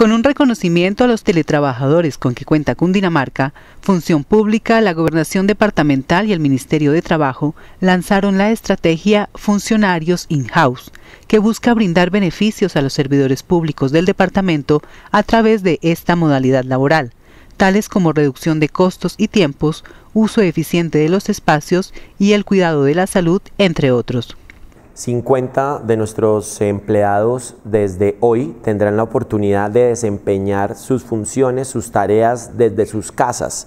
Con un reconocimiento a los teletrabajadores con que cuenta Cundinamarca, Función Pública, la Gobernación Departamental y el Ministerio de Trabajo lanzaron la estrategia Funcionarios In-House, que busca brindar beneficios a los servidores públicos del departamento a través de esta modalidad laboral, tales como reducción de costos y tiempos, uso eficiente de los espacios y el cuidado de la salud, entre otros. 50 de nuestros empleados desde hoy tendrán la oportunidad de desempeñar sus funciones, sus tareas desde sus casas,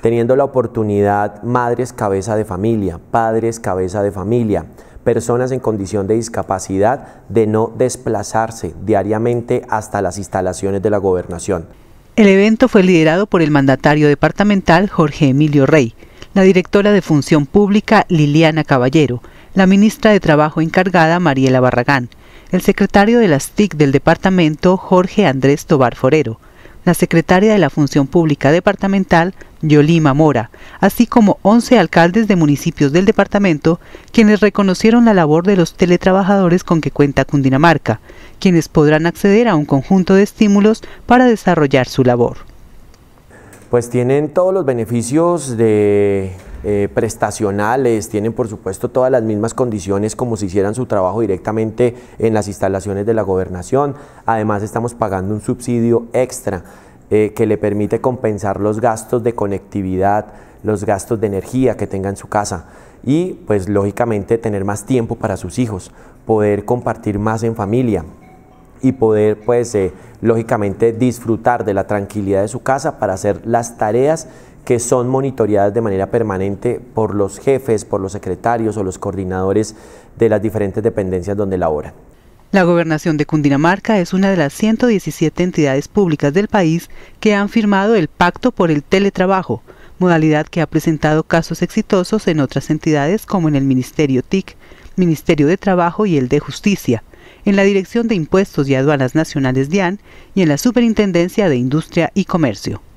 teniendo la oportunidad madres cabeza de familia, padres cabeza de familia, personas en condición de discapacidad de no desplazarse diariamente hasta las instalaciones de la gobernación. El evento fue liderado por el mandatario departamental Jorge Emilio Rey, la directora de Función Pública Liliana Caballero, la ministra de Trabajo encargada Mariela Barragán, el secretario de las TIC del departamento Jorge Andrés Tobar Forero, la secretaria de la Función Pública Departamental Yolima Mora, así como 11 alcaldes de municipios del departamento, quienes reconocieron la labor de los teletrabajadores con que cuenta Cundinamarca, quienes podrán acceder a un conjunto de estímulos para desarrollar su labor. Pues tienen todos los beneficios de eh, prestacionales, tienen por supuesto todas las mismas condiciones como si hicieran su trabajo directamente en las instalaciones de la gobernación. Además estamos pagando un subsidio extra eh, que le permite compensar los gastos de conectividad, los gastos de energía que tenga en su casa y pues lógicamente tener más tiempo para sus hijos, poder compartir más en familia, y poder pues eh, lógicamente disfrutar de la tranquilidad de su casa para hacer las tareas que son monitoreadas de manera permanente por los jefes, por los secretarios o los coordinadores de las diferentes dependencias donde laboran. La gobernación de Cundinamarca es una de las 117 entidades públicas del país que han firmado el Pacto por el Teletrabajo, modalidad que ha presentado casos exitosos en otras entidades como en el Ministerio TIC, Ministerio de Trabajo y el de Justicia, en la Dirección de Impuestos y Aduanas Nacionales DIAN y en la Superintendencia de Industria y Comercio.